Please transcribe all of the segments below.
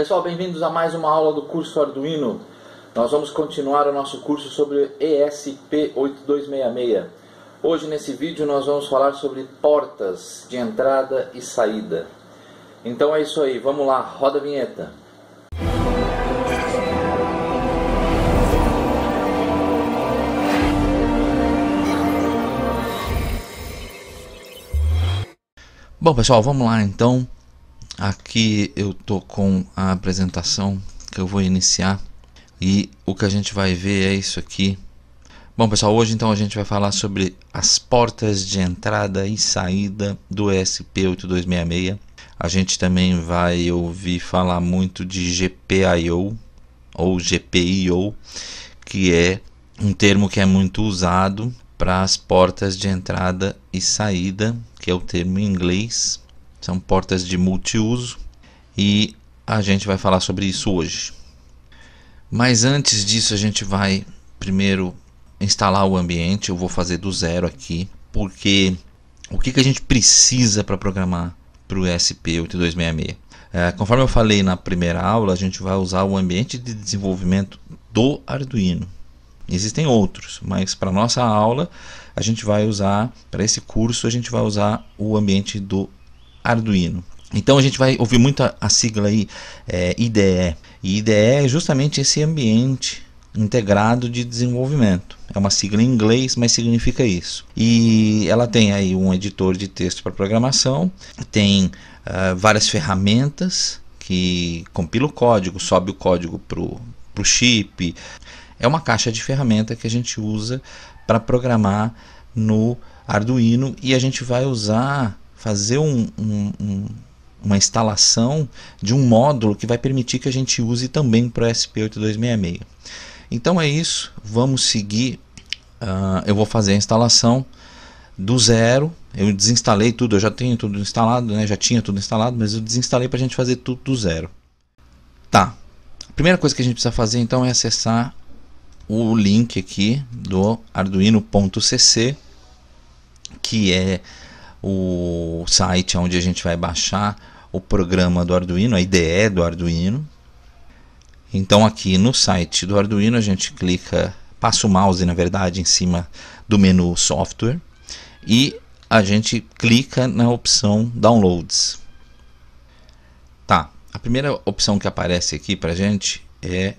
Pessoal, bem-vindos a mais uma aula do curso Arduino. Nós vamos continuar o nosso curso sobre ESP8266. Hoje, nesse vídeo, nós vamos falar sobre portas de entrada e saída. Então é isso aí, vamos lá, roda a vinheta. Bom, pessoal, vamos lá então. Aqui eu tô com a apresentação que eu vou iniciar e o que a gente vai ver é isso aqui. Bom, pessoal, hoje então a gente vai falar sobre as portas de entrada e saída do SP8266. A gente também vai ouvir falar muito de GPIO ou GPIO, que é um termo que é muito usado para as portas de entrada e saída, que é o termo em inglês são portas de multiuso e a gente vai falar sobre isso hoje. Mas antes disso, a gente vai primeiro instalar o ambiente. Eu vou fazer do zero aqui, porque o que, que a gente precisa para programar para o SP8266? É, conforme eu falei na primeira aula, a gente vai usar o ambiente de desenvolvimento do Arduino. Existem outros, mas para nossa aula, a gente vai usar, para esse curso, a gente vai usar o ambiente do Arduino. Então a gente vai ouvir muito a, a sigla aí, é, IDE. E IDE é justamente esse ambiente integrado de desenvolvimento. É uma sigla em inglês, mas significa isso. E ela tem aí um editor de texto para programação, tem uh, várias ferramentas que compila o código, sobe o código para o chip. É uma caixa de ferramenta que a gente usa para programar no Arduino e a gente vai usar fazer um, um, um, uma instalação de um módulo que vai permitir que a gente use também para o SP8266. Então é isso, vamos seguir. Uh, eu vou fazer a instalação do zero. Eu desinstalei tudo, eu já tenho tudo instalado, né? já tinha tudo instalado, mas eu desinstalei para a gente fazer tudo do zero. Tá, a primeira coisa que a gente precisa fazer então é acessar o link aqui do arduino.cc que é o site onde a gente vai baixar o programa do Arduino, a IDE do Arduino. Então aqui no site do Arduino a gente clica, passa o mouse na verdade em cima do menu software e a gente clica na opção downloads. Tá, a primeira opção que aparece aqui pra gente é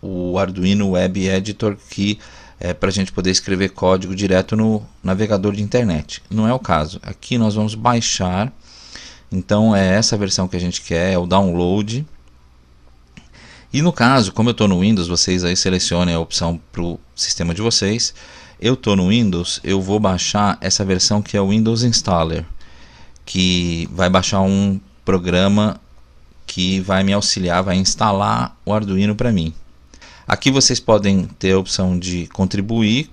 o Arduino Web Editor que é, para a gente poder escrever código direto no navegador de internet. Não é o caso. Aqui nós vamos baixar. Então é essa versão que a gente quer, é o download. E no caso, como eu estou no Windows, vocês aí selecionem a opção para o sistema de vocês. Eu estou no Windows, eu vou baixar essa versão que é o Windows Installer, que vai baixar um programa que vai me auxiliar, vai instalar o Arduino para mim. Aqui vocês podem ter a opção de contribuir,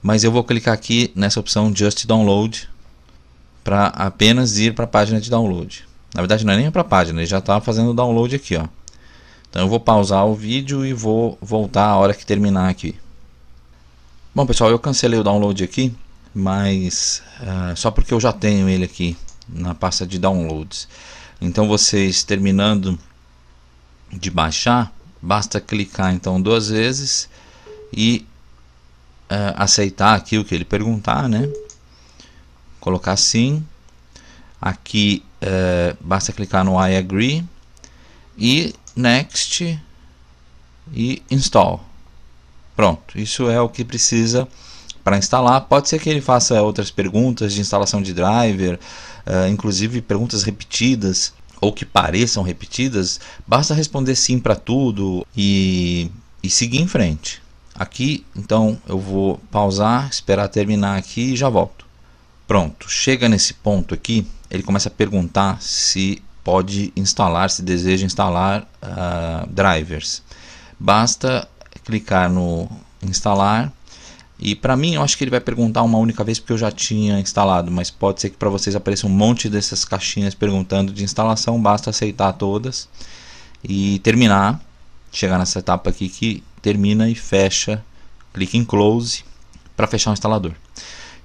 mas eu vou clicar aqui nessa opção Just Download para apenas ir para a página de download. Na verdade não é nem para a página, ele já está fazendo o download aqui. Ó. Então eu vou pausar o vídeo e vou voltar a hora que terminar aqui. Bom pessoal, eu cancelei o download aqui, mas uh, só porque eu já tenho ele aqui na pasta de downloads. Então vocês terminando de baixar, Basta clicar então duas vezes e uh, aceitar aqui o que ele perguntar, né? Colocar sim. Aqui uh, basta clicar no I agree e next e install. Pronto, isso é o que precisa para instalar. Pode ser que ele faça outras perguntas de instalação de driver, uh, inclusive perguntas repetidas ou que pareçam repetidas, basta responder sim para tudo e, e seguir em frente. Aqui, então, eu vou pausar, esperar terminar aqui e já volto. Pronto, chega nesse ponto aqui, ele começa a perguntar se pode instalar, se deseja instalar uh, drivers. Basta clicar no instalar e para mim, eu acho que ele vai perguntar uma única vez porque eu já tinha instalado, mas pode ser que para vocês apareça um monte dessas caixinhas perguntando de instalação, basta aceitar todas e terminar, chegar nessa etapa aqui que termina e fecha, clique em close para fechar o instalador.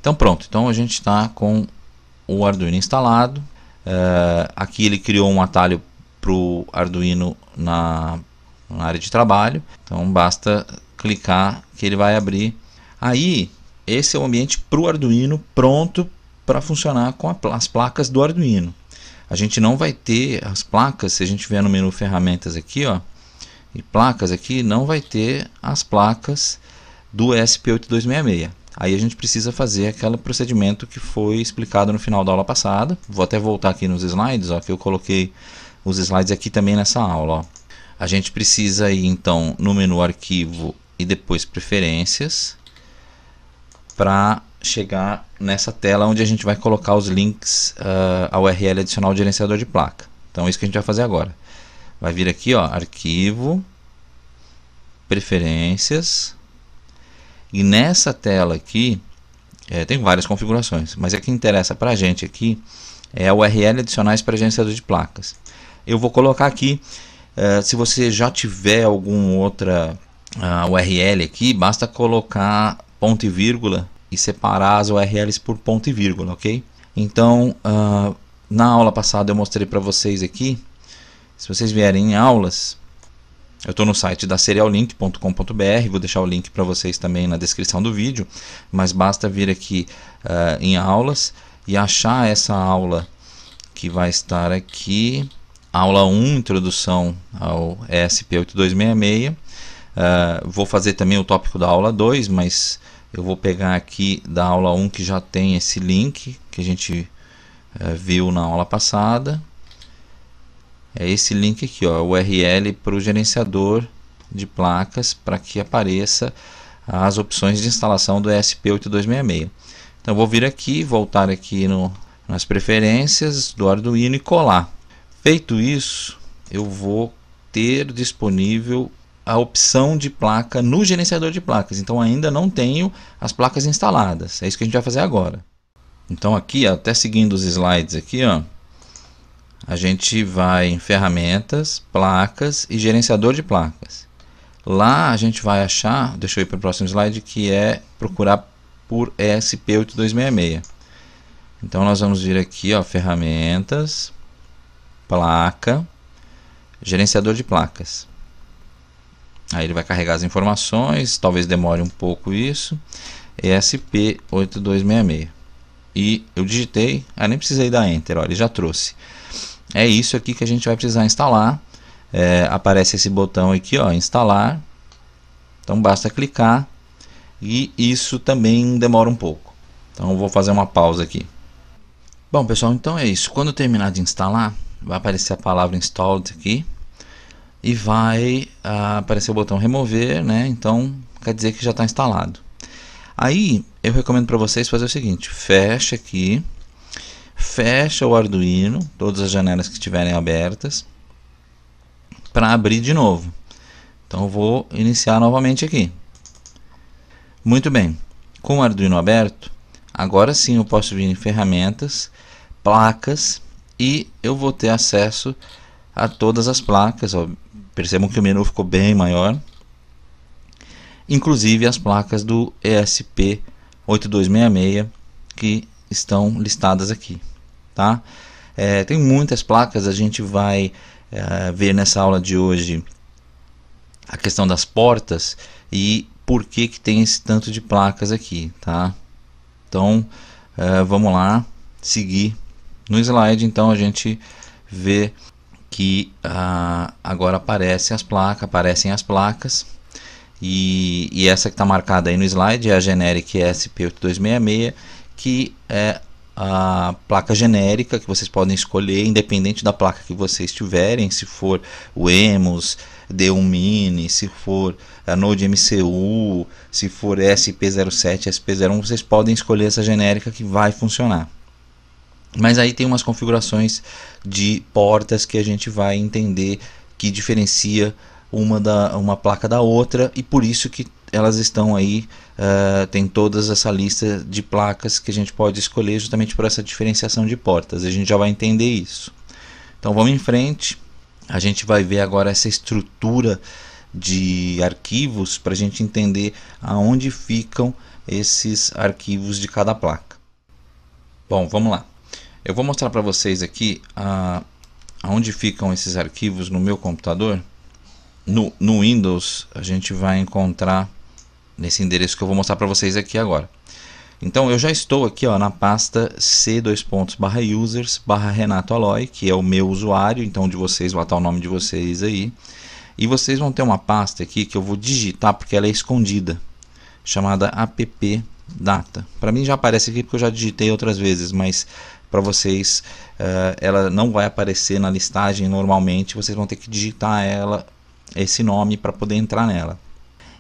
Então pronto, então a gente está com o Arduino instalado. Uh, aqui ele criou um atalho para o Arduino na, na área de trabalho, então basta clicar que ele vai abrir Aí, esse é o ambiente para o Arduino pronto para funcionar com as placas do Arduino. A gente não vai ter as placas, se a gente vier no menu ferramentas aqui, ó, e placas aqui, não vai ter as placas do SP8266. Aí a gente precisa fazer aquele procedimento que foi explicado no final da aula passada. Vou até voltar aqui nos slides, ó, que eu coloquei os slides aqui também nessa aula. Ó. A gente precisa ir então no menu arquivo e depois preferências para chegar nessa tela onde a gente vai colocar os links uh, a URL adicional do gerenciador de placa. Então é isso que a gente vai fazer agora. Vai vir aqui, ó, arquivo, preferências, e nessa tela aqui é, tem várias configurações, mas é que interessa para a gente aqui é a URL adicionais para gerenciador de placas. Eu vou colocar aqui, uh, se você já tiver alguma outra uh, ah, URL aqui, basta colocar ponto e vírgula e separar as URLs por ponto e vírgula, ok? Então, uh, na aula passada eu mostrei para vocês aqui, se vocês vierem em aulas, eu estou no site da seriallink.com.br, vou deixar o link para vocês também na descrição do vídeo, mas basta vir aqui uh, em aulas e achar essa aula que vai estar aqui, aula 1, introdução ao ESP8266. Uh, ah, vou fazer também o tópico da aula 2, mas eu vou pegar aqui da aula 1 que já tem esse link que a gente é, viu na aula passada. É esse link aqui, ó, URL é para o gerenciador de placas para que apareça as opções de instalação do ESP8266. Então eu vou vir aqui, voltar aqui no, nas preferências do Arduino e colar. Feito isso, eu vou ter disponível a opção de placa no gerenciador de placas. Então ainda não tenho as placas instaladas. É isso que a gente vai fazer agora. Então aqui, até seguindo os slides aqui, ó, a gente vai em ferramentas, placas e gerenciador de placas. Lá a gente vai achar, deixa eu ir para o próximo slide, que é procurar por ESP8266. Então nós vamos vir aqui, ó, ferramentas, placa, gerenciador de placas. Aí ele vai carregar as informações, talvez demore um pouco isso. ESP8266. E eu digitei, ah, nem precisei dar Enter, olha, ele já trouxe. É isso aqui que a gente vai precisar instalar. É, aparece esse botão aqui, ó, instalar. Então basta clicar e isso também demora um pouco. Então vou fazer uma pausa aqui. Bom pessoal, então é isso. Quando terminar de instalar, vai aparecer a palavra installed aqui e vai ah, aparecer o botão remover, né? Então quer dizer que já está instalado. Aí eu recomendo para vocês fazer o seguinte: fecha aqui, fecha o Arduino, todas as janelas que estiverem abertas, para abrir de novo. Então eu vou iniciar novamente aqui. Muito bem, com o Arduino aberto, agora sim eu posso vir em ferramentas, placas e eu vou ter acesso a todas as placas, Percebam que o menu ficou bem maior. Inclusive as placas do ESP8266 que estão listadas aqui. Tá? É, tem muitas placas, a gente vai é, ver nessa aula de hoje a questão das portas e por que, que tem esse tanto de placas aqui. Tá? Então é, vamos lá, seguir no slide, então a gente vê que ah, agora aparecem as placas, aparecem as placas. E, e essa que está marcada aí no slide é a Generic SP8266, que é a placa genérica que vocês podem escolher, independente da placa que vocês tiverem, se for o EMUS, D1 Mini, se for a ah, Node MCU, se for SP07, SP01, vocês podem escolher essa genérica que vai funcionar. Mas aí tem umas configurações de portas que a gente vai entender que diferencia uma, da, uma placa da outra e por isso que elas estão aí, uh, tem todas essa lista de placas que a gente pode escolher justamente por essa diferenciação de portas. A gente já vai entender isso. Então vamos em frente. A gente vai ver agora essa estrutura de arquivos para a gente entender aonde ficam esses arquivos de cada placa. Bom, vamos lá. Eu vou mostrar para vocês aqui a, aonde ficam esses arquivos no meu computador. No, no Windows a gente vai encontrar nesse endereço que eu vou mostrar para vocês aqui agora. Então eu já estou aqui ó, na pasta c dois pontos barra users barra Renato que é o meu usuário, então de vocês vai estar o nome de vocês aí. E vocês vão ter uma pasta aqui que eu vou digitar porque ela é escondida, chamada app data. Para mim já aparece aqui porque eu já digitei outras vezes, mas para vocês. Uh, ela não vai aparecer na listagem normalmente, vocês vão ter que digitar ela esse nome para poder entrar nela.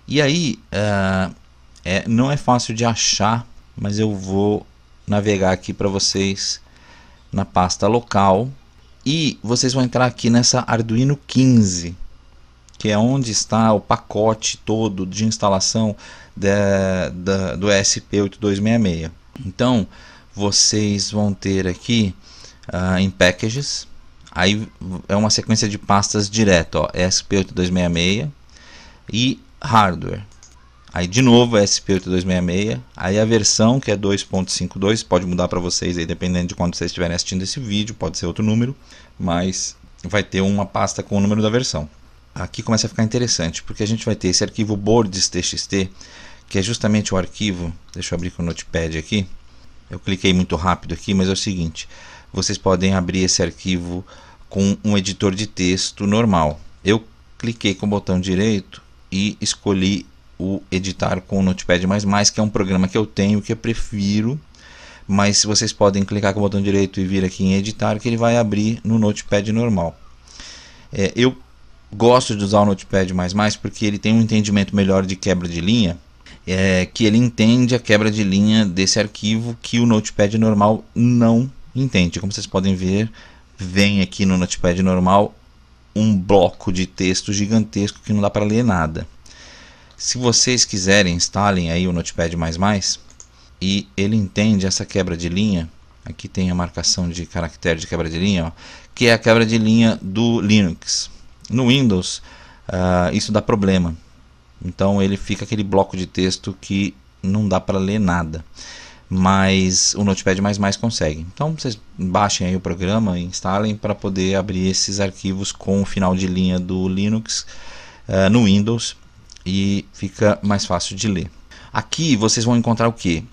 E aí, uh, é, não é fácil de achar, mas eu vou navegar aqui para vocês na pasta local e vocês vão entrar aqui nessa Arduino 15 que é onde está o pacote todo de instalação da, do sp 8266 Então, vocês vão ter aqui uh, em packages. Aí é uma sequência de pastas direto, ó, SP8266 e hardware. Aí de novo SP8266, aí a versão que é 2.52, pode mudar para vocês aí dependendo de quando vocês estiverem assistindo esse vídeo, pode ser outro número, mas vai ter uma pasta com o número da versão. Aqui começa a ficar interessante, porque a gente vai ter esse arquivo boards.txt, que é justamente o arquivo, deixa eu abrir com o notepad aqui, eu cliquei muito rápido aqui, mas é o seguinte: vocês podem abrir esse arquivo com um editor de texto normal. Eu cliquei com o botão direito e escolhi o editar com o Notepad++, que é um programa que eu tenho, que eu prefiro, mas vocês podem clicar com o botão direito e vir aqui em editar, que ele vai abrir no Notepad normal. É, eu gosto de usar o Notepad++ porque ele tem um entendimento melhor de quebra de linha é, que ele entende a quebra de linha desse arquivo que o Notepad normal não entende. Como vocês podem ver, vem aqui no Notepad normal um bloco de texto gigantesco que não dá para ler nada. Se vocês quiserem, instalem aí o Notepad++ e ele entende essa quebra de linha. Aqui tem a marcação de caractere de quebra de linha, ó, que é a quebra de linha do Linux. No Windows, uh, isso dá problema. Então ele fica aquele bloco de texto que não dá para ler nada. Mas o Notepad++ consegue. Então vocês baixem aí o programa, instalem para poder abrir esses arquivos com o final de linha do Linux uh, no Windows e fica mais fácil de ler. Aqui vocês vão encontrar o que?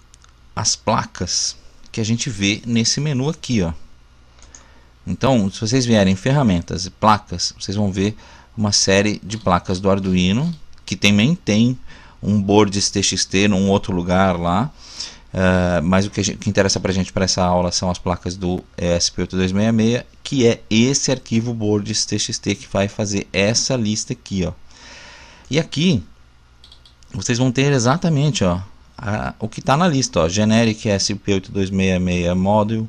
As placas que a gente vê nesse menu aqui, ó. Então, se vocês vierem ferramentas e placas, vocês vão ver uma série de placas do Arduino que também tem um board TXT num outro lugar lá. Uh, mas o que, gente, que interessa para a gente para essa aula são as placas do ESP8266, que é esse arquivo boards txt que vai fazer essa lista aqui. Ó. E aqui vocês vão ter exatamente ó, a, o que está na lista: ó, generic SP8266 module.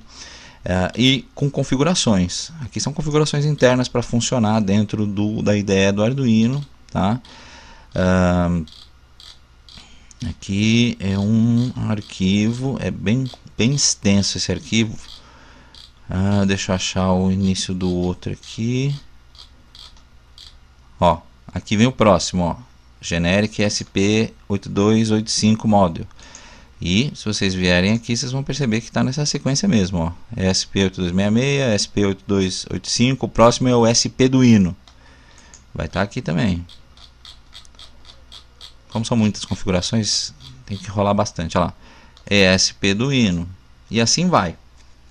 Uh, e com configurações. Aqui são configurações internas para funcionar dentro do, da ideia do Arduino. Tá? Uh, aqui é um arquivo, é bem, bem extenso esse arquivo. Uh, deixa eu achar o início do outro aqui. Ó, aqui vem o próximo, ó. Generic SP8285 model. E se vocês vierem aqui, vocês vão perceber que está nessa sequência mesmo. Ó. SP8266, SP8285, o próximo é o SP do hino. Vai estar tá aqui também. Como são muitas configurações, tem que rolar bastante. Olha lá, ESP do hino. E assim vai.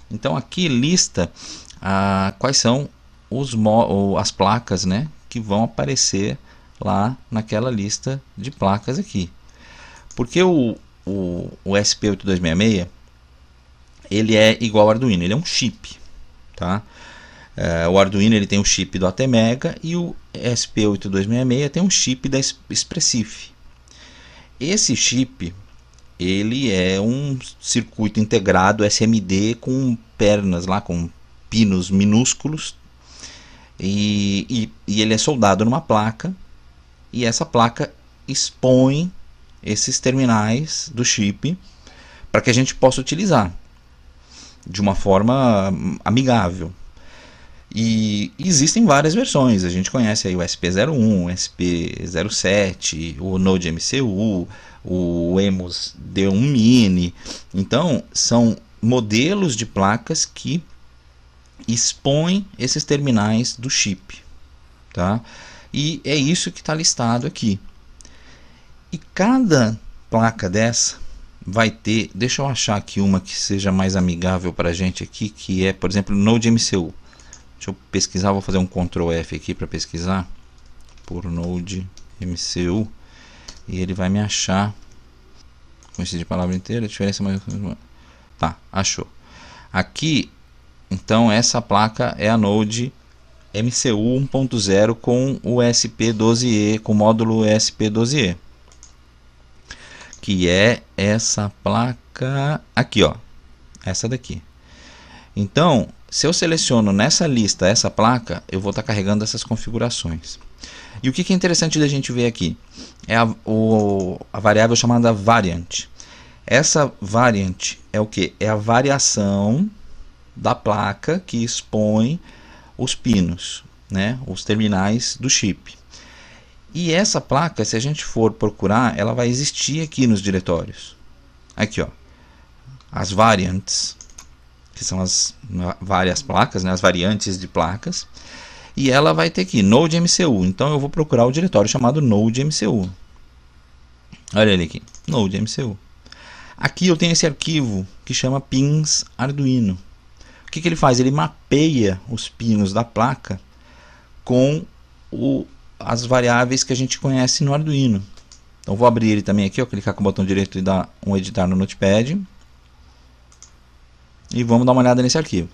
Então aqui lista ah, quais são os ou as placas né, que vão aparecer lá naquela lista de placas aqui. Porque o, o, o SP8266 ele é igual ao Arduino, ele é um chip. Tá? É, o Arduino ele tem o um chip do ATmega e o SP8266 tem um chip da Expressif. Esse chip ele é um circuito integrado SMD com pernas lá, com pinos minúsculos e, e, e, ele é soldado numa placa e essa placa expõe esses terminais do chip para que a gente possa utilizar de uma forma amigável. E existem várias versões, a gente conhece aí o SP01, o SP07, o Node MCU, o Emos D1 Mini. Então, são modelos de placas que expõem esses terminais do chip, tá? E é isso que está listado aqui. E cada placa dessa vai ter, deixa eu achar aqui uma que seja mais amigável para a gente aqui, que é, por exemplo, Node MCU. Deixa eu pesquisar, vou fazer um Ctrl F aqui para pesquisar por Node MCU e ele vai me achar esse de palavra inteira, diferença é mais tá, achou. Aqui, então essa placa é a Node MCU 1.0 com o SP12E, com o módulo SP12E. Que é essa placa aqui, ó. Essa daqui. Então, se eu seleciono nessa lista essa placa, eu vou estar tá carregando essas configurações. E o que, que é interessante da gente ver aqui? É a, o, a variável chamada variant. Essa variant é o que? É a variação da placa que expõe os pinos, né? os terminais do chip. E essa placa, se a gente for procurar, ela vai existir aqui nos diretórios. Aqui, ó. As variants que são as várias placas, né, as variantes de placas, e ela vai ter aqui Node MCU. Então eu vou procurar o diretório chamado Node MCU. Olha ele aqui, Node MCU. Aqui eu tenho esse arquivo que chama pins Arduino. O que, que ele faz? Ele mapeia os pinos da placa com o, as variáveis que a gente conhece no Arduino. Então vou abrir ele também aqui, ó, clicar com o botão direito e dar um editar no Notepad e vamos dar uma olhada nesse arquivo.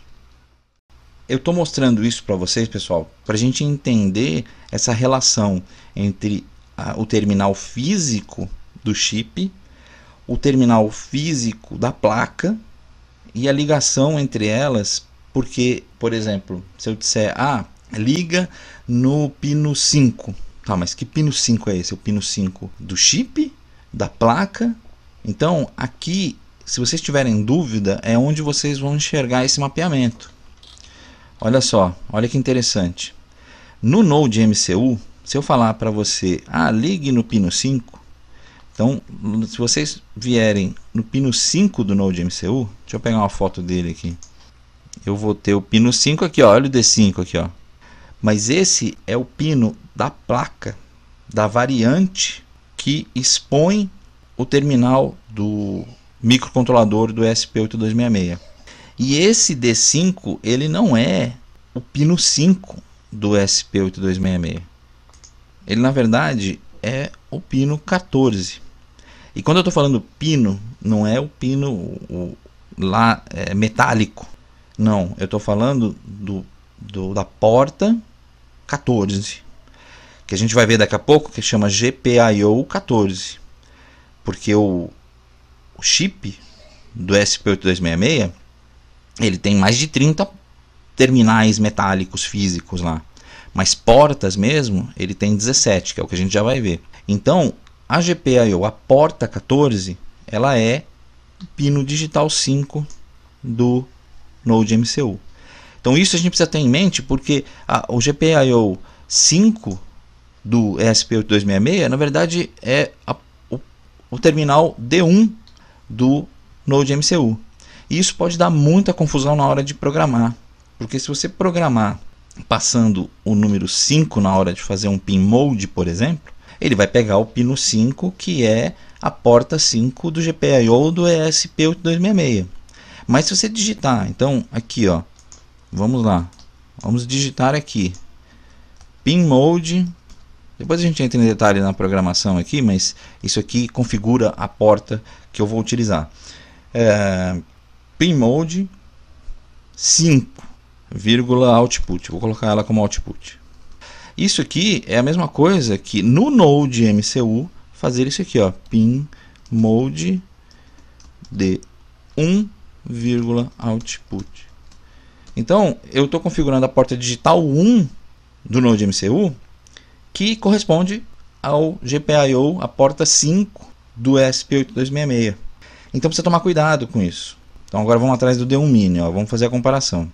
Eu estou mostrando isso para vocês, pessoal, para a gente entender essa relação entre a, o terminal físico do chip, o terminal físico da placa e a ligação entre elas, porque, por exemplo, se eu disser, ah, liga no pino 5. Tá, mas que pino 5 é esse? O pino 5 do chip, da placa. Então, aqui se vocês tiverem dúvida, é onde vocês vão enxergar esse mapeamento. Olha só, olha que interessante. No Node MCU, se eu falar para você, ah, ligue no pino 5, então se vocês vierem no pino 5 do Node MCU, deixa eu pegar uma foto dele aqui. Eu vou ter o pino 5 aqui, ó, olha o D5 aqui, ó. Mas esse é o pino da placa, da variante que expõe o terminal do microcontrolador do SP8266. E esse D5, ele não é o pino 5 do SP8266. Ele na verdade é o pino 14. E quando eu estou falando pino, não é o pino o, lá é, metálico. Não, eu estou falando do, do, da porta 14, que a gente vai ver daqui a pouco, que chama GPIO 14. Porque o, o chip do SP8266, ele tem mais de 30 terminais metálicos físicos lá. Mas portas mesmo, ele tem 17, que é o que a gente já vai ver. Então, a GPIO, a porta 14, ela é pino digital 5 do Node MCU. Então isso a gente precisa ter em mente porque a, o GPIO 5 do sp 8266 na verdade é a, o, o, terminal D1 do Node MCU. E isso pode dar muita confusão na hora de programar, porque se você programar passando o número 5 na hora de fazer um pin mode, por exemplo, ele vai pegar o pino 5, que é a porta 5 do GPIO do ESP8266. Mas se você digitar, então aqui ó, vamos lá, vamos digitar aqui pin mode depois a gente entra em detalhe na programação aqui, mas isso aqui configura a porta que eu vou utilizar. É, pin mode output. Vou colocar ela como output. Isso aqui é a mesma coisa que no Node MCU fazer isso aqui, ó, pin mode de 1, output. Então, eu estou configurando a porta digital 1 do Node MCU, que corresponde ao GPIO, a porta 5 do sp 8266 Então precisa tomar cuidado com isso. Então agora vamos atrás do D1 Mini, ó, vamos fazer a comparação.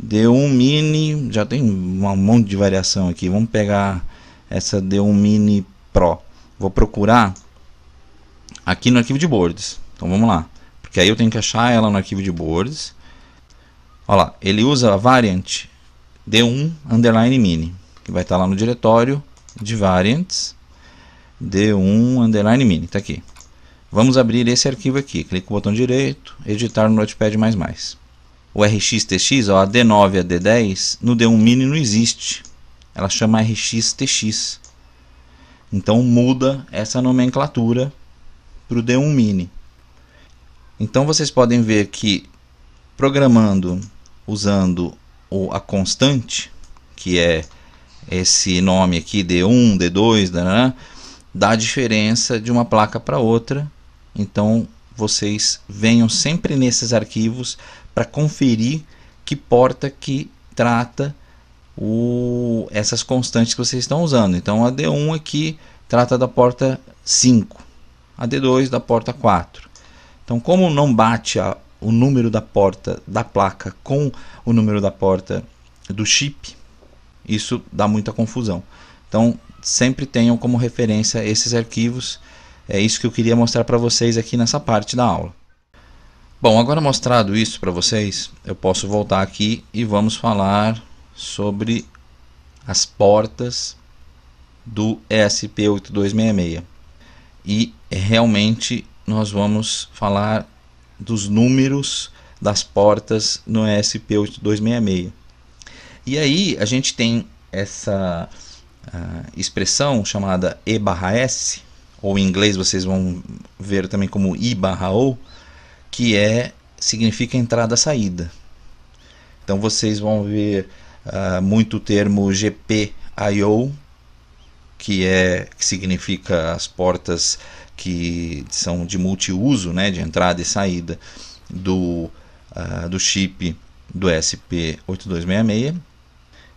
D1 Mini, já tem um monte de variação aqui. Vamos pegar essa D1 Mini Pro. Vou procurar aqui no arquivo de boards. Então vamos lá. Porque aí eu tenho que achar ela no arquivo de boards. Olha lá, ele usa a variant D1 underline mini, que vai estar lá no diretório de variants. D1 underline mini, está aqui. Vamos abrir esse arquivo aqui. Clique o botão direito, editar no Notepad++. O RXTX, ó, a D9 e a D10, no D1 mini não existe. Ela chama RXTX. Então muda essa nomenclatura para o D1 mini. Então vocês podem ver que programando usando a constante, que é esse nome aqui, D1, D2, da diferença de uma placa para outra. Então vocês venham sempre nesses arquivos para conferir que porta que trata o, essas constantes que vocês estão usando. Então a D1 aqui trata da porta 5, a D2 da porta 4. Então como não bate a, o número da porta da placa com o número da porta do chip, isso dá muita confusão. Então sempre tenham como referência esses arquivos. É isso que eu queria mostrar para vocês aqui nessa parte da aula. Bom, agora mostrado isso para vocês, eu posso voltar aqui e vamos falar sobre as portas do ESP8266. E realmente nós vamos falar dos números das portas no ESP8266. E aí a gente tem essa uh, expressão chamada E barra S, ou em inglês vocês vão ver também como I barra O, que é, significa entrada-saída. Então vocês vão ver uh, muito o termo GPIO, que, é, que significa as portas que são de multiuso, né, de entrada e saída do, uh, do chip do SP8266.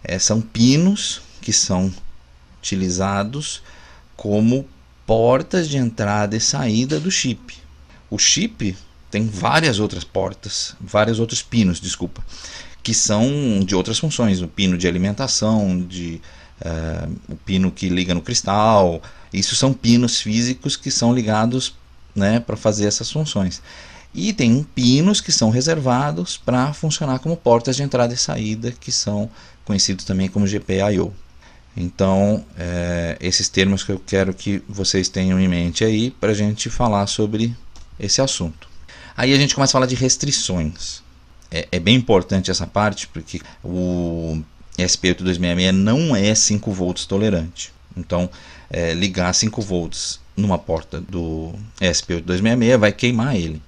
É, são pinos que são utilizados como portas de entrada e saída do chip. O chip tem várias outras portas, vários outros pinos, desculpa, que são de outras funções, o pino de alimentação, de uh, o pino que liga no cristal, isso são pinos físicos que são ligados né, para fazer essas funções. E tem pinos que são reservados para funcionar como portas de entrada e saída, que são conhecidos também como GPIO. Então, é, esses termos que eu quero que vocês tenham em mente aí para a gente falar sobre esse assunto. Aí a gente começa a falar de restrições. É, é bem importante essa parte porque o SP8266 não é 5 volts tolerante. Então, é, ligar 5 volts numa porta do SP8266 vai queimar ele.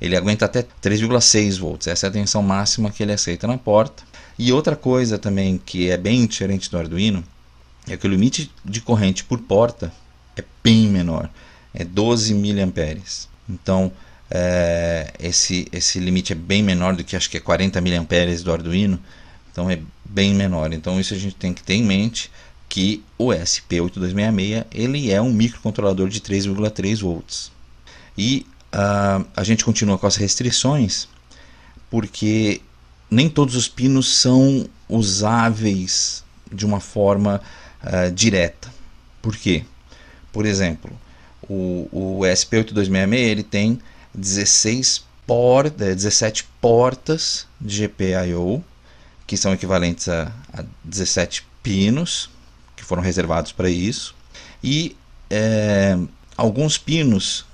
Ele aguenta até 3,6 volts. Essa é a tensão máxima que ele aceita na porta. E outra coisa também que é bem diferente do Arduino é que o limite de corrente por porta é bem menor, é 12 mA. Então, é, esse, esse limite é bem menor do que acho que é 40 mA do Arduino, então é bem menor. Então, isso a gente tem que ter em mente que o SP8266 ele é um microcontrolador de 3,3 volts. E uh, a gente continua com as restrições porque nem todos os pinos são usáveis de uma forma uh, direta. Por quê? Por exemplo, o, o SP8266 ele tem 16 por, 17 eh, portas de GPIO, que são equivalentes a, a 17 pinos, que foram reservados para isso. E é, alguns pinos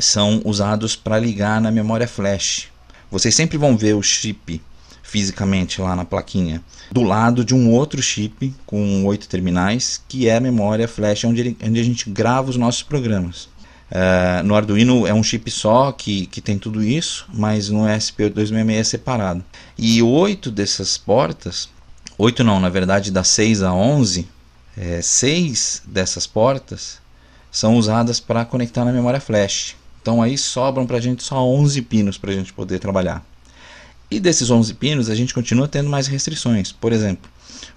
são usados para ligar na memória flash. Vocês sempre vão ver o chip fisicamente lá na plaquinha, do lado de um outro chip com oito terminais, que é a memória flash, onde, ele, onde a gente grava os nossos programas. Uh, no Arduino é um chip só que, que tem tudo isso, mas no sp 266 é separado. E oito dessas portas, oito não, na verdade das 6 a 11, é, eh, seis dessas portas são usadas para conectar na memória flash. Então aí sobram para a gente só 11 pinos para a gente poder trabalhar. E desses 11 pinos, a gente continua tendo mais restrições. Por exemplo,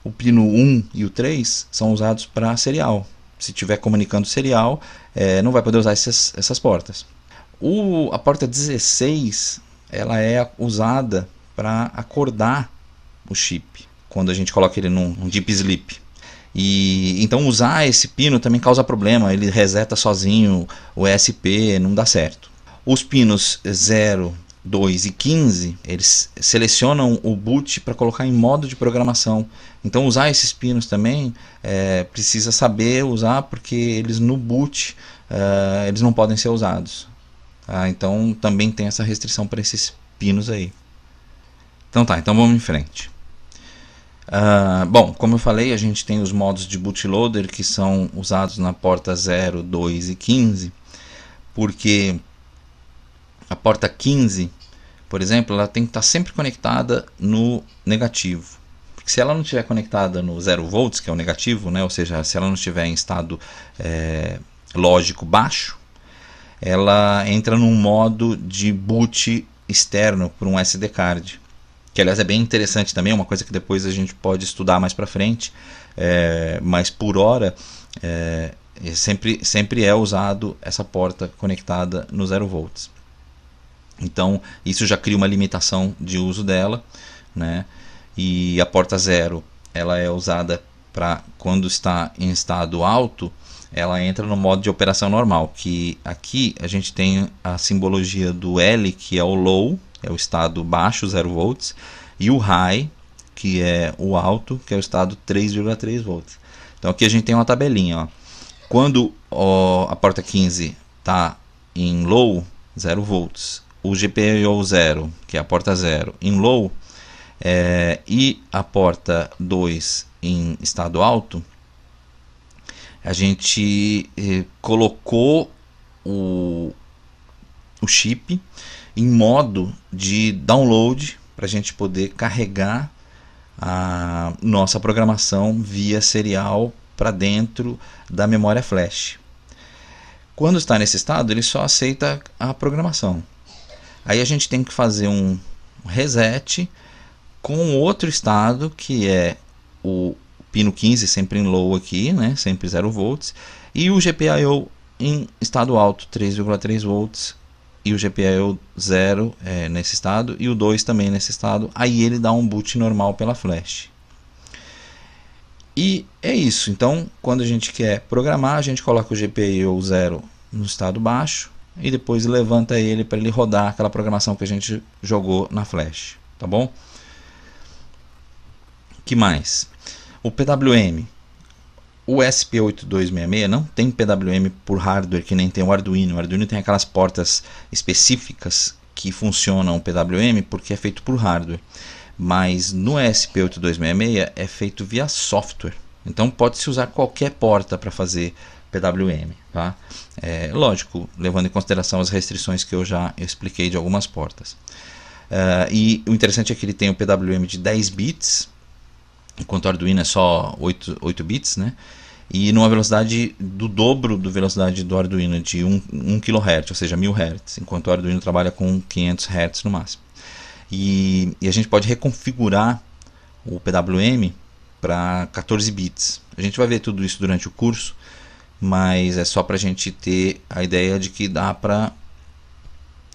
o pino 1 e o 3 são usados para serial. Se estiver comunicando serial, é, não vai poder usar essas, essas portas. O, a porta 16 ela é usada para acordar o chip, quando a gente coloca ele num, num deep sleep. E então usar esse pino também causa problema, ele reseta sozinho o ESP, não dá certo. Os pinos 0 2 e 15, eles selecionam o boot para colocar em modo de programação. Então usar esses pinos também é, precisa saber usar porque eles no boot é, eles não podem ser usados. Tá? Então também tem essa restrição para esses pinos aí. Então tá, então vamos em frente. Uh, bom, como eu falei, a gente tem os modos de bootloader que são usados na porta 0, 2 e 15, porque a porta 15, por exemplo, ela tem que estar sempre conectada no negativo. Porque se ela não estiver conectada no 0 volts, que é o negativo, né? ou seja, se ela não estiver em estado é, lógico baixo, ela entra num modo de boot externo para um SD card. Que aliás é bem interessante também, é uma coisa que depois a gente pode estudar mais para frente, é, mas por hora eh, é, sempre, sempre é usado essa porta conectada no 0 volts. Então, isso já cria uma limitação de uso dela, né? E a porta zero, ela é usada para quando está em estado alto, ela entra no modo de operação normal, que aqui a gente tem a simbologia do L, que é o low, é o estado baixo, 0 volts, e o high, que é o alto, que é o estado 3,3 volts. Então aqui a gente tem uma tabelinha, ó. Quando ó, a porta 15 está em low, 0 volts, o GPIO 0, que é a porta 0, em low, é, e a porta 2 em estado alto, a gente eh, colocou o, o chip em modo de download para a gente poder carregar a nossa programação via serial para dentro da memória flash. Quando está nesse estado, ele só aceita a programação. Aí a gente tem que fazer um reset com outro estado que é o pino 15 sempre em low aqui, né, sempre 0 volts, e o GPIO em estado alto, 3,3 volts, e o GPIO 0 é, nesse estado e o 2 também nesse estado, aí ele dá um boot normal pela flash. E é isso. Então, quando a gente quer programar, a gente coloca o GPIO 0 no estado baixo e depois levanta ele para ele rodar aquela programação que a gente jogou na flash, tá bom? Que mais? O PWM. O SP8266 não tem PWM por hardware que nem tem o Arduino. O Arduino tem aquelas portas específicas que funcionam o PWM porque é feito por hardware. Mas no SP8266 é feito via software. Então pode-se usar qualquer porta para fazer PWM. Tá? É, lógico, levando em consideração as restrições que eu já expliquei de algumas portas. Uh, e o interessante é que ele tem o PWM de 10 bits, enquanto o Arduino é só 8, 8 bits, né? e numa velocidade do dobro da do velocidade do Arduino, de 1, kHz, ou seja, 1000 Hz, enquanto o Arduino trabalha com 500 Hz no máximo. E, e a gente pode reconfigurar o PWM para 14 bits. A gente vai ver tudo isso durante o curso, mas é só para a gente ter a ideia de que dá para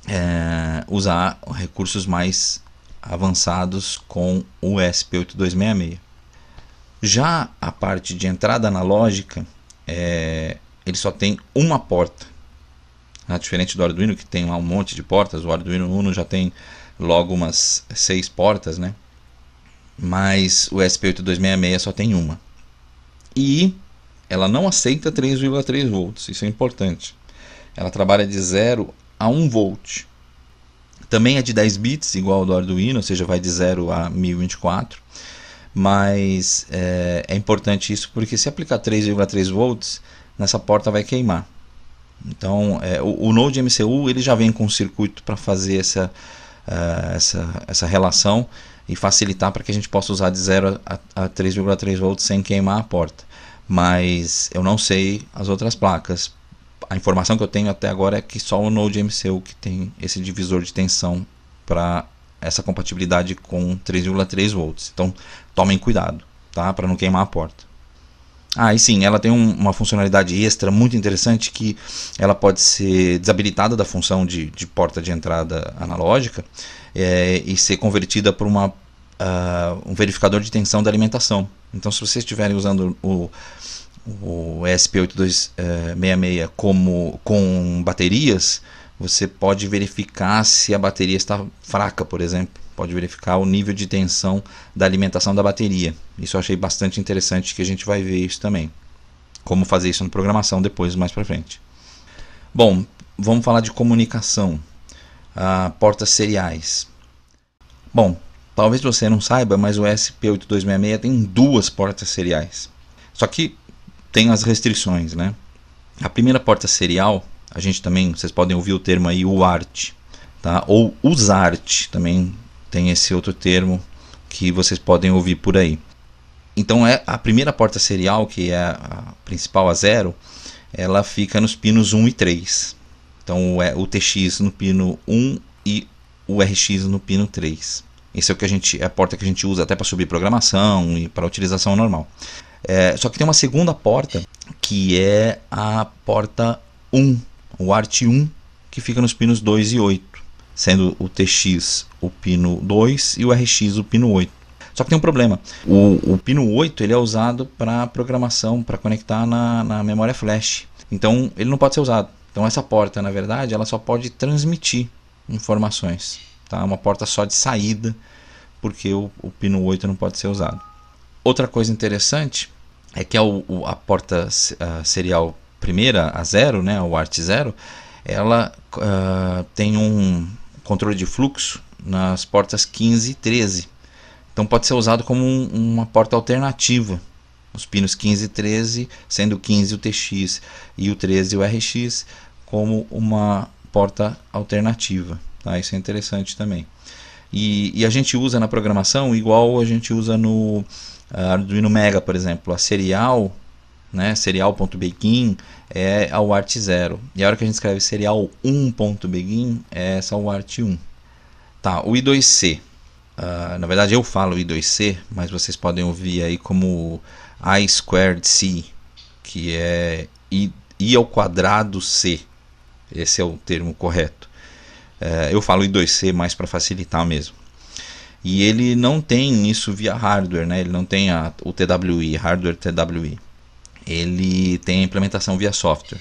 é, usar recursos mais avançados com o SP8266. Já a parte de entrada analógica, é, ele só tem uma porta, né? diferente do Arduino que tem lá um monte de portas, o Arduino Uno já tem logo umas seis portas, né? mas o SP8266 só tem uma. E ela não aceita 3,3 volts, isso é importante. Ela trabalha de 0 a 1 volt. Também é de 10 bits, igual ao do Arduino, ou seja, vai de 0 a 1024. Mas é, é importante isso porque se aplicar 3,3 volts, nessa porta vai queimar. Então, é, o, o, Node MCU ele já vem com um circuito para fazer essa, uh, essa, essa relação e facilitar para que a gente possa usar de 0 a, a 3,3 volts sem queimar a porta mas eu não sei as outras placas. A informação que eu tenho até agora é que só o Node MCU que tem esse divisor de tensão para essa compatibilidade com 3,3 volts. Então, tomem cuidado, tá? Para não queimar a porta. Ah, e sim, ela tem um, uma funcionalidade extra muito interessante que ela pode ser desabilitada da função de, de porta de entrada analógica é, e ser convertida para uma uh, um verificador de tensão da alimentação. Então, se vocês estiverem usando o, o 8266 como, com baterias, você pode verificar se a bateria está fraca, por exemplo. Pode verificar o nível de tensão da alimentação da bateria. Isso eu achei bastante interessante que a gente vai ver isso também. Como fazer isso na programação depois, mais para frente. Bom, vamos falar de comunicação. Uh, portas seriais. Bom, Talvez você não saiba, mas o SP8266 tem duas portas seriais. Só que tem as restrições, né? A primeira porta serial, a gente também, vocês podem ouvir o termo aí, UART, tá? Ou USART, também tem esse outro termo que vocês podem ouvir por aí. Então é a primeira porta serial, que é a principal a zero, ela fica nos pinos 1 e 3. Então o TX no pino 1 e o RX no pino 3. Isso é o que a gente, é a porta que a gente usa até para subir programação e para utilização normal. É, só que tem uma segunda porta que é a porta 1, o ART 1, que fica nos pinos 2 e 8, sendo o TX o pino 2 e o RX o pino 8. Só que tem um problema. O, o pino 8 ele é usado para programação, para conectar na, na memória flash. Então ele não pode ser usado. Então essa porta, na verdade, ela só pode transmitir informações tá? É uma porta só de saída, porque o, o pino 8 não pode ser usado. Outra coisa interessante é que a, é a porta a ah, serial primeira, a zero, né, o ART 0, ela uh, tem um controle de fluxo nas portas 15 e 13. Então pode ser usado como um, uma porta alternativa. Os pinos 15 e 13, sendo 15 o TX e o 13 o RX, como uma porta alternativa. Tá? Isso é interessante também. E, e, a gente usa na programação igual a gente usa no ah, Arduino Mega, por exemplo. A serial, né, serial.begin é a UART 0. E a hora que a gente escreve serial 1.begin é essa UART 1. Tá, o I2C. Uh, ah, na verdade eu falo I2C, mas vocês podem ouvir aí como I squared C, que é I, I ao quadrado C. Esse é o termo correto. É, eu falo I2C mais para facilitar mesmo. E ele não tem isso via hardware, né? ele não tem a, o TWI, hardware TWI. Ele tem a implementação via software.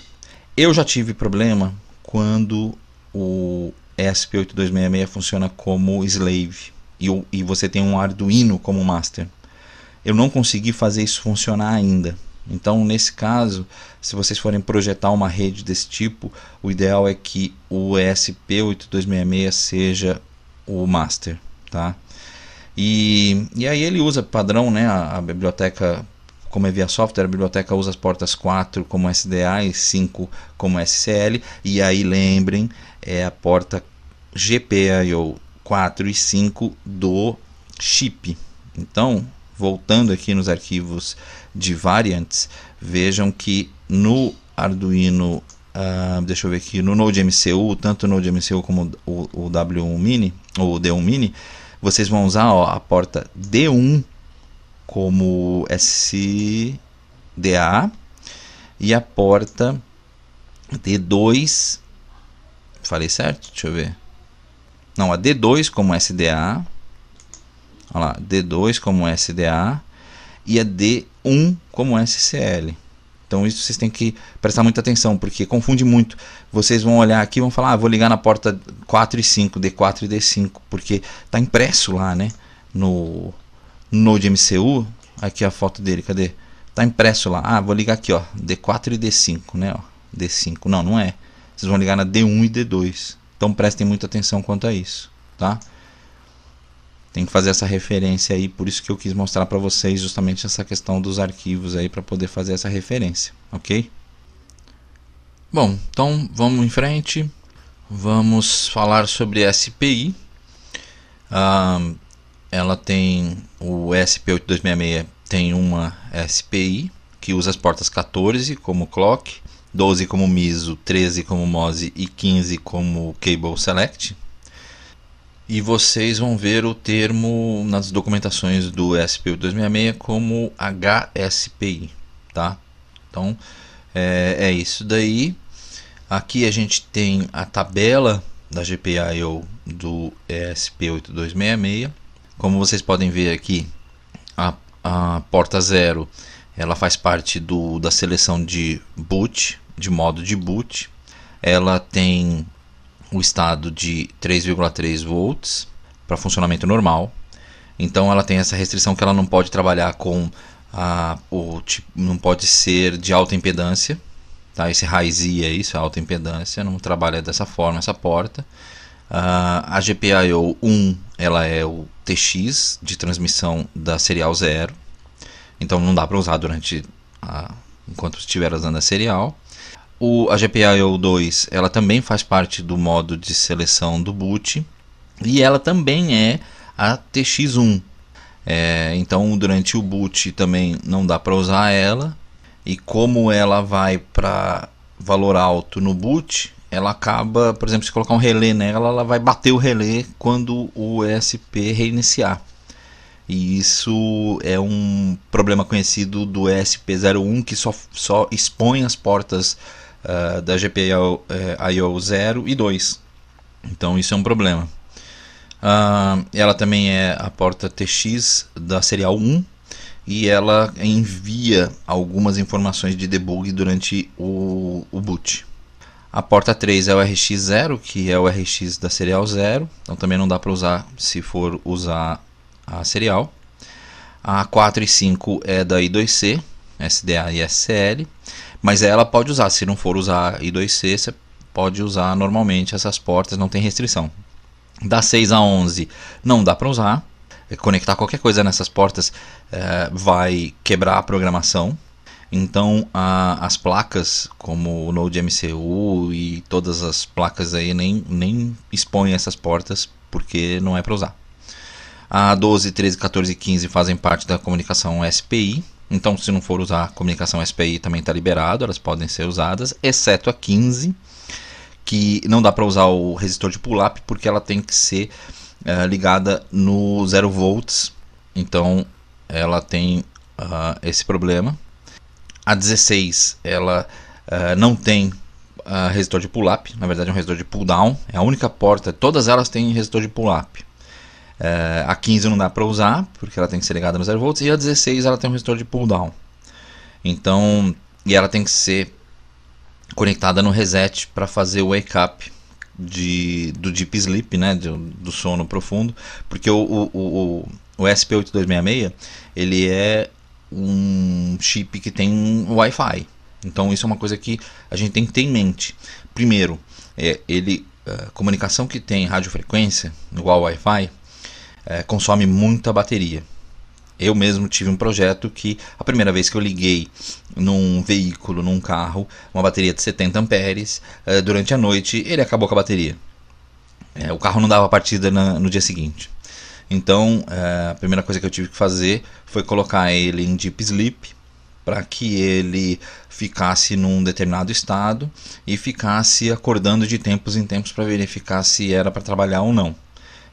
Eu já tive problema quando o ESP8266 funciona como slave e, e você tem um Arduino como master. Eu não consegui fazer isso funcionar ainda então, nesse caso, se vocês forem projetar uma rede desse tipo, o ideal é que o ESP8266 seja o master, tá? E, e aí ele usa padrão, né, a, a biblioteca como é via software, a biblioteca usa as portas 4 como SDA e 5 como SCL, e aí lembrem, é a porta GPIO 4 e 5 do chip. Então, Voltando aqui nos arquivos de variants, vejam que no Arduino, uh, deixa eu ver aqui, no Node MCU, tanto o Node MCU como o, o W1 Mini, ou D1 Mini, vocês vão usar ó, a porta D1 como SDA e a porta D2, falei certo? Deixa eu ver. Não, a D2 como SDA lá, D2 como SDA e a D1 como SCL. Então isso vocês têm que prestar muita atenção, porque confunde muito. Vocês vão olhar aqui e vão falar, ah, vou ligar na porta 4 e 5, D4 e D5, porque está impresso lá, né? No Node MCU, aqui a foto dele, cadê? Está impresso lá. Ah, vou ligar aqui, ó, D4 e D5, né, ó. D5. Não, não é. Vocês vão ligar na D1 e D2. Então prestem muita atenção quanto a isso, tá? tem que fazer essa referência aí, por isso que eu quis mostrar para vocês justamente essa questão dos arquivos aí para poder fazer essa referência, ok? Bom, então vamos em frente, vamos falar sobre SPI. Ah, ela tem o SP8266 tem uma SPI que usa as portas 14 como clock, 12 como MISO, 13 como MOSE e 15 como cable select, e vocês vão ver o termo nas documentações do SPI 266 como HSPI, tá? Então é, é, isso daí. Aqui a gente tem a tabela da GPIO do ESP8266. Como vocês podem ver aqui, a, a porta 0 ela faz parte do, da seleção de boot, de modo de boot. Ela tem o estado de 3,3 volts para funcionamento normal. Então ela tem essa restrição que ela não pode trabalhar com a, ah, o tipo, não pode ser de alta impedância, tá? Esse raiz I é isso, alta impedância, não trabalha dessa forma essa porta. Uh, a GPIO 1 ela é o TX de transmissão da serial 0, então não dá para usar durante a, enquanto estiver usando a serial. O, a GPIO 2 ela também faz parte do modo de seleção do boot e ela também é a TX1. É, então durante o boot também não dá para usar ela e como ela vai para valor alto no boot, ela acaba, por exemplo, se colocar um relé nela, ela vai bater o relé quando o ESP reiniciar. E isso é um problema conhecido do ESP01 que só, só expõe as portas eh, da GPIO 0 eh, e 2. Então isso é um problema. Uh, ela também é a porta TX da serial 1 e ela envia algumas informações de debug durante o, o boot. A porta 3 é o RX0, que é o RX da serial 0, então também não dá para usar se for usar a serial. A 4 e 5 é da I2C, SDA e SCL. Mas ela pode usar, se não for usar I2C, você pode usar normalmente essas portas, não tem restrição. Da 6 a 11 não dá para usar, é, conectar qualquer coisa nessas portas é, vai quebrar a programação. Então a, as placas, como o Node MCU e todas as placas aí, nem, nem expõem essas portas porque não é para usar. A 12, 13, 14 e 15 fazem parte da comunicação SPI, então, se não for usar comunicação SPI, também está liberado, elas podem ser usadas, exceto a 15, que não dá para usar o resistor de pull-up, porque ela tem que ser eh, ligada no 0 volts. Então, ela tem uh, esse problema. A 16, ela uh, não tem uh, resistor de pull-up, na verdade é um resistor de pull-down. É a única porta, todas elas têm resistor de pull-up. É, a 15 não dá para usar, porque ela tem que ser ligada a 0V, e a 16 ela tem um resistor de pull-down. Então, e ela tem que ser conectada no reset para fazer o wake up de, do deep sleep, né, do, do sono profundo, porque o, o, o, o SP8266 ele é um chip que tem um Wi-Fi. Então isso é uma coisa que a gente tem que ter em mente. Primeiro, é, ele a eh, comunicação que tem radiofrequência igual Wi-Fi, é, consome muita bateria. Eu mesmo tive um projeto que a primeira vez que eu liguei num veículo, num carro, uma bateria de 70 amperes, é, durante a noite ele acabou com a bateria. É, o carro não dava partida na, no dia seguinte. Então é, a primeira coisa que eu tive que fazer foi colocar ele em deep sleep para que ele ficasse num determinado estado e ficasse acordando de tempos em tempos para verificar se era para trabalhar ou não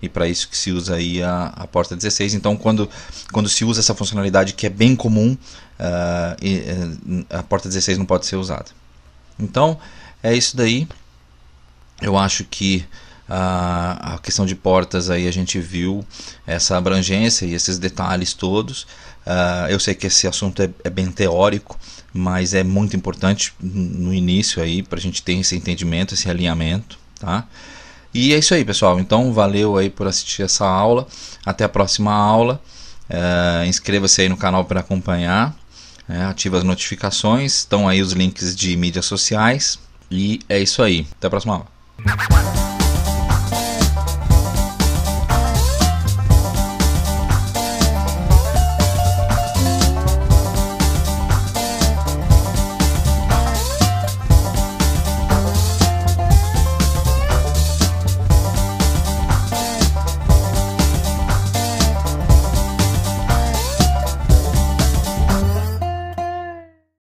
e para isso que se usa aí a, a porta 16. Então, quando, quando se usa essa funcionalidade que é bem comum, uh, e, eh, a porta 16 não pode ser usada. Então, é isso daí. Eu acho que uh, a questão de portas aí a gente viu essa abrangência e esses detalhes todos. Ah, eu sei que esse assunto é, é bem teórico, mas é muito importante no início aí para a gente ter esse entendimento, esse alinhamento, tá? E é isso aí, pessoal. Então, valeu aí por assistir essa aula. Até a próxima aula. É, Inscreva-se aí no canal para acompanhar. É, ative as notificações. Estão aí os links de mídias sociais. E é isso aí. Até a próxima aula.